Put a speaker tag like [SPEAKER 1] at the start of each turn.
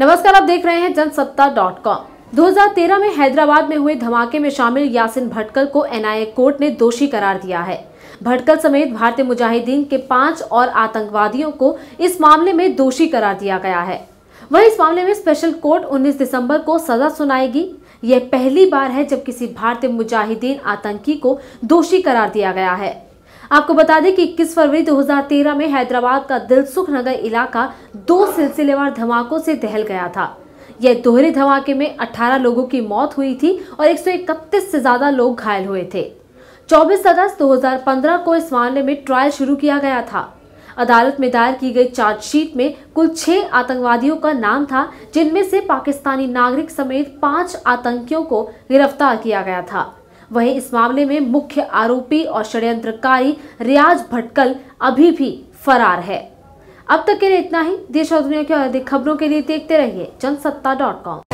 [SPEAKER 1] नमस्कार आप देख रहे हैं जनसत्ता डॉट कॉम दो में हैदराबाद में हुए धमाके में शामिल यासिन भटकल को एनआईए कोर्ट ने दोषी करार दिया है भटकल समेत भारतीय मुजाहिदीन के पांच और आतंकवादियों को इस मामले में दोषी करार दिया गया है वह इस मामले में स्पेशल कोर्ट 19 दिसंबर को सजा सुनाएगी यह पहली बार है जब किसी भारतीय मुजाहिदीन आतंकी को दोषी करार दिया गया है आपको बता दें कि 21 फरवरी 2013 में हैदराबाद का दिलसुख नगर इलाका दो सिलसिलेवार धमाकों से दहल गया था यह दोहरे धमाके में 18 लोगों की मौत हुई थी और एक से ज्यादा लोग घायल हुए थे 24 अगस्त 2015 को इस मामले में ट्रायल शुरू किया गया था अदालत में दायर की गई चार्जशीट में कुल छह आतंकवादियों का नाम था जिनमें से पाकिस्तानी नागरिक समेत पांच आतंकियों को गिरफ्तार किया गया था वहीं इस मामले में मुख्य आरोपी और षड्यंत्रकारी रियाज भटकल अभी भी फरार है अब तक के लिए इतना ही देश और दुनिया की अधिक खबरों के लिए देखते रहिए जनसत्ता डॉट कॉम